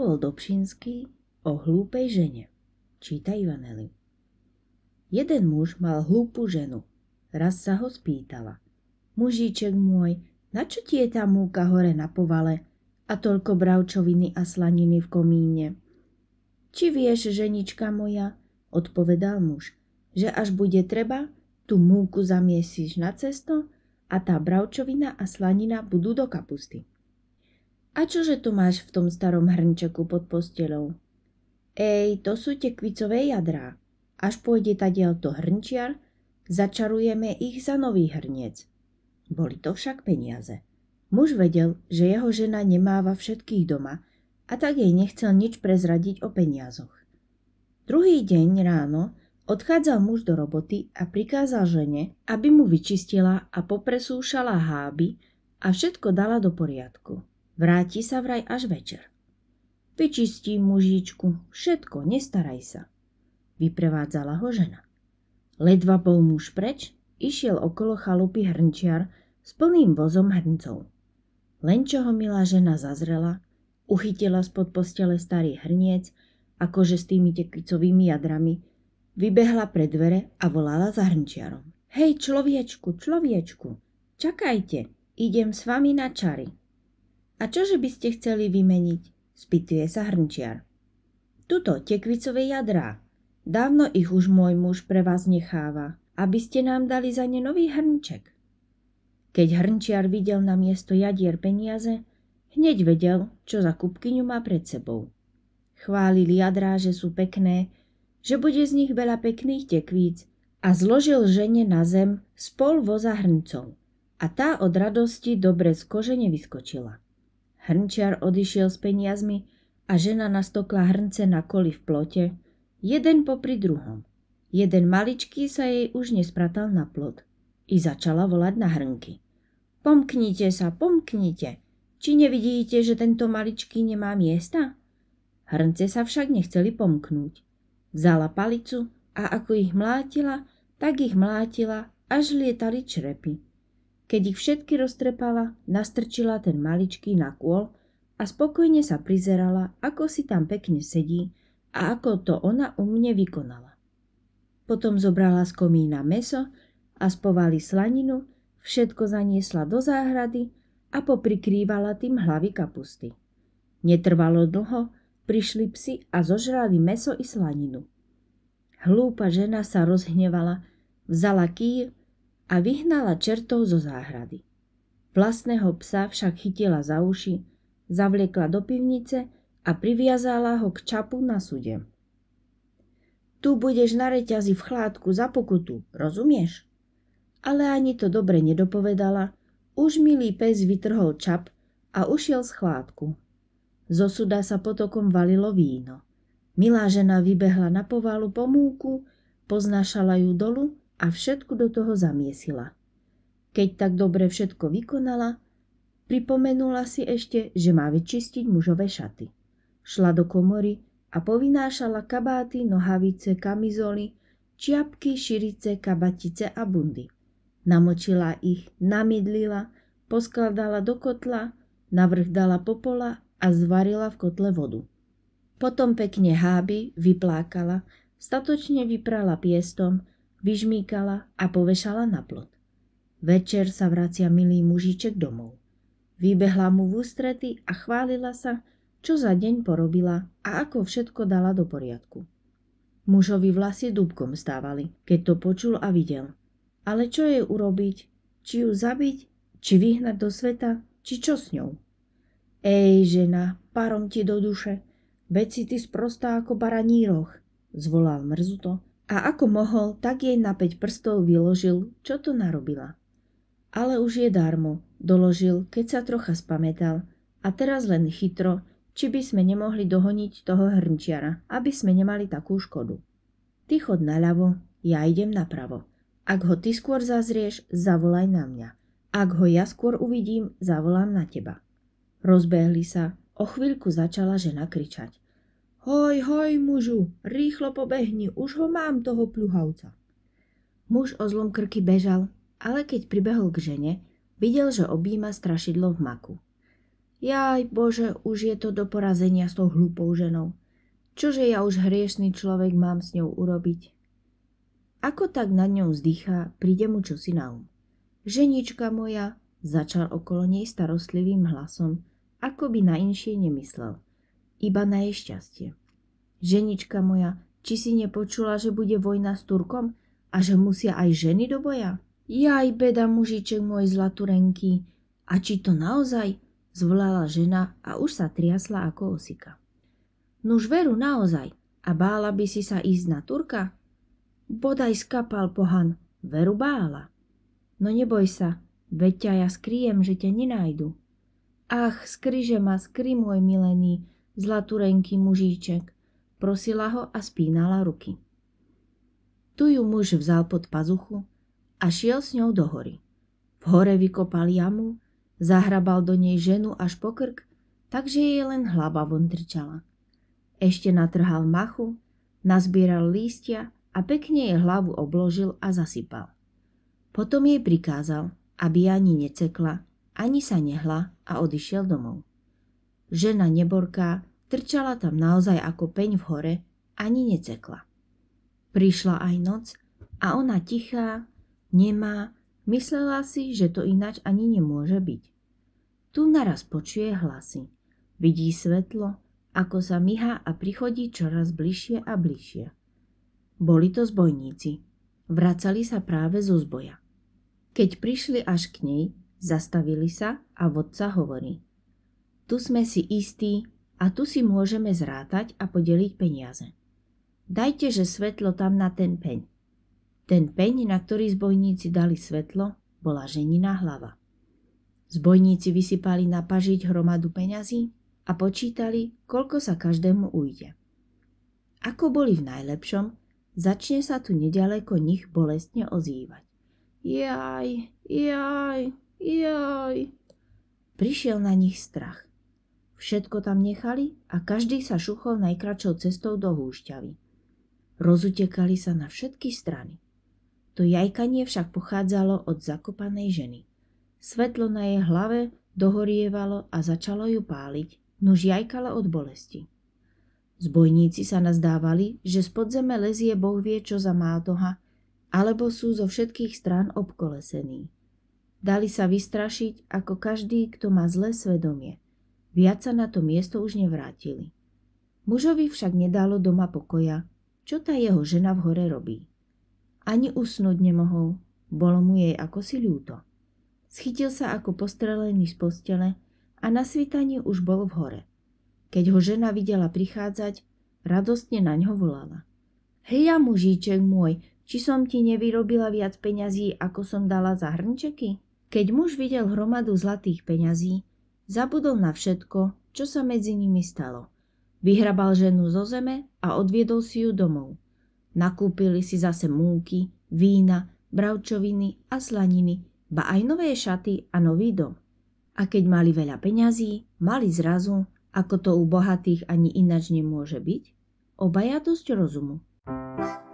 Pavol Dobšinský o hlúpej žene. Číta Ivaneli. Jeden muž mal hlúpu ženu. Raz sa ho spýtala. Mužíček môj, na čo ti je tá múka hore na povale a toľko bravčoviny a slaniny v komíne? Či vieš, ženička moja, odpovedal muž, že až bude treba, tú múku zamiesíš na cesto a tá bravčovina a slanina budú do kapusty. A čože to máš v tom starom hrnčeku pod postelou? Ej, to sú tekvicové jadrá. Až pôjde ta to hrnčiar, začarujeme ich za nový hrniec. Boli to však peniaze. Muž vedel, že jeho žena nemáva všetkých doma a tak jej nechcel nič prezradiť o peniazoch. Druhý deň ráno Odchádzal muž do roboty a prikázal žene, aby mu vyčistila a popresúšala háby a všetko dala do poriadku. Vráti sa vraj až večer. Vyčistí mužičku, všetko, nestaraj sa. Vyprevádzala ho žena. Ledva bol muž preč, išiel okolo chalupy hrnčiar s plným vozom hrncov. Len čo ho milá žena zazrela, uchytila spod postele starý hrniec, akože s tými tekvicovými jadrami, vybehla pred dvere a volala za hrnčiarom. Hej, človiečku, človiečku, čakajte, idem s vami na čary. A čože by ste chceli vymeniť? Spýtuje sa hrnčiar. Tuto, tekvicové jadrá. Dávno ich už môj muž pre vás necháva, aby ste nám dali za ne nový hrnček. Keď hrnčiar videl na miesto jadier peniaze, hneď vedel, čo za kupkyňu má pred sebou. Chválili jadrá, že sú pekné, že bude z nich veľa pekných tekvíc a zložil žene na zem spol voza hrncov a tá od radosti dobre z kožene vyskočila. Hrnčiar odišiel s peniazmi a žena nastokla hrnce na koli v plote, jeden popri druhom. Jeden maličký sa jej už nespratal na plot i začala volať na hrnky. Pomknite sa, pomknite, či nevidíte, že tento maličký nemá miesta? Hrnce sa však nechceli pomknúť. Vzala palicu a ako ich mlátila, tak ich mlátila, až lietali črepy. Keď ich všetky roztrepala, nastrčila ten maličký na kôl a spokojne sa prizerala, ako si tam pekne sedí a ako to ona u mne vykonala. Potom zobrala z komína meso a spovali slaninu, všetko zaniesla do záhrady a poprikrývala tým hlavy kapusty. Netrvalo dlho, prišli psi a zožrali meso i slaninu. Hlúpa žena sa rozhnevala, vzala kýr a vyhnala čertov zo záhrady. Vlastného psa však chytila za uši, zavliekla do pivnice a priviazala ho k čapu na sude. Tu budeš na reťazi v chládku za pokutu, rozumieš? Ale ani to dobre nedopovedala, už milý pes vytrhol čap a ušiel z chládku. Zo suda sa potokom valilo víno. Milá žena vybehla na povalu pomúku, poznášala ju dolu a všetko do toho zamiesila. Keď tak dobre všetko vykonala, pripomenula si ešte, že má vyčistiť mužové šaty. Šla do komory a povinášala kabáty, nohavice, kamizoly, čiapky, širice, kabatice a bundy. Namočila ich, namidlila, poskladala do kotla, navrh dala popola a zvarila v kotle vodu. Potom pekne háby, vyplákala, statočne vyprala piestom, vyžmíkala a povešala na plot. Večer sa vracia milý mužiček domov. Vybehla mu v ústrety a chválila sa, čo za deň porobila a ako všetko dala do poriadku. Mužovi vlasy dúbkom stávali, keď to počul a videl. Ale čo jej urobiť? Či ju zabiť? Či vyhnať do sveta? Či čo s ňou? Ej, žena, parom ti do duše, veď si ty sprostá ako baraní roh, zvolal mrzuto a ako mohol, tak jej na 5 prstov vyložil, čo to narobila. Ale už je darmo, doložil, keď sa trocha spametal. a teraz len chytro, či by sme nemohli dohoniť toho hrnčiara, aby sme nemali takú škodu. Ty chod naľavo, ja idem napravo. Ak ho ty skôr zazrieš, zavolaj na mňa. Ak ho ja skôr uvidím, zavolám na teba. Rozbehli sa, o chvíľku začala žena kričať. Hoj, hoj, mužu, rýchlo pobehni, už ho mám, toho pľuhavca. Muž o zlom krky bežal, ale keď pribehol k žene, videl, že objíma strašidlo v maku. Jaj, bože, už je to do porazenia s tou hlúpou ženou. Čože ja už hriešný človek mám s ňou urobiť? Ako tak nad ňou zdychá, príde mu čosi na um. Ženička moja, začal okolo nej starostlivým hlasom, ako by na inšie nemyslel – iba na jej šťastie. Ženička moja, či si nepočula, že bude vojna s Turkom a že musia aj ženy do boja? Jaj, beda mužiček môj zlaturenky. A či to naozaj? Zvolala žena a už sa triasla ako osika. Nuž veru naozaj. A bála by si sa ísť na Turka? Bodaj skapal pohan. Veru bála. No neboj sa, veď ťa ja skrijem, že ťa nenájdu. Ach, skriže ma, skry môj milený, zlaturenký mužíček. Prosila ho a spínala ruky. Tu ju muž vzal pod pazuchu a šiel s ňou do hory. V hore vykopal jamu, zahrabal do nej ženu až po krk, takže jej len hlava von trčala. Ešte natrhal machu, nazbieral lístia a pekne jej hlavu obložil a zasypal. Potom jej prikázal, aby ani necekla, ani sa nehla a odišiel domov. Žena neborká Trčala tam naozaj ako peň v hore, ani necekla. Prišla aj noc a ona tichá, nemá, myslela si, že to inač ani nemôže byť. Tu naraz počuje hlasy. Vidí svetlo, ako sa myhá a prichodí čoraz bližšie a bližšie. Boli to zbojníci. Vracali sa práve zo zboja. Keď prišli až k nej, zastavili sa a vodca hovorí. Tu sme si istí, a tu si môžeme zrátať a podeliť peniaze. Dajte, že svetlo tam na ten peň. Ten peň, na ktorý zbojníci dali svetlo, bola ženina hlava. Zbojníci vysypali na pažiť hromadu peňazí a počítali, koľko sa každému ujde. Ako boli v najlepšom, začne sa tu nedaleko nich bolestne ozývať. Jaj, jaj, jaj. Prišiel na nich strach. Všetko tam nechali a každý sa šuchol najkračou cestou do húšťavy. Rozutekali sa na všetky strany. To jajkanie však pochádzalo od zakopanej ženy. Svetlo na jej hlave dohorievalo a začalo ju páliť, nož jajkala od bolesti. Zbojníci sa nazdávali, že z podzeme lezie Boh vie čo za mátoha, alebo sú zo všetkých strán obkolesení. Dali sa vystrašiť ako každý, kto má zlé svedomie – Viac sa na to miesto už nevrátili. Mužovi však nedalo doma pokoja, čo tá jeho žena v hore robí. Ani usnúť nemohol, bolo mu jej ako si ľúto. Schytil sa ako postrelený z postele a na svitanie už bol v hore. Keď ho žena videla prichádzať, radostne na ňo volala. Hľa mužíček môj, či som ti nevyrobila viac peňazí, ako som dala za hrnčeky? Keď muž videl hromadu zlatých peňazí, Zabudol na všetko, čo sa medzi nimi stalo. Vyhrabal ženu zo zeme a odviedol si ju domov. Nakúpili si zase múky, vína, bravčoviny a slaniny, ba aj nové šaty a nový dom. A keď mali veľa peňazí, mali zrazu, ako to u bohatých ani inač nemôže byť, obaja dosť rozumu. thank you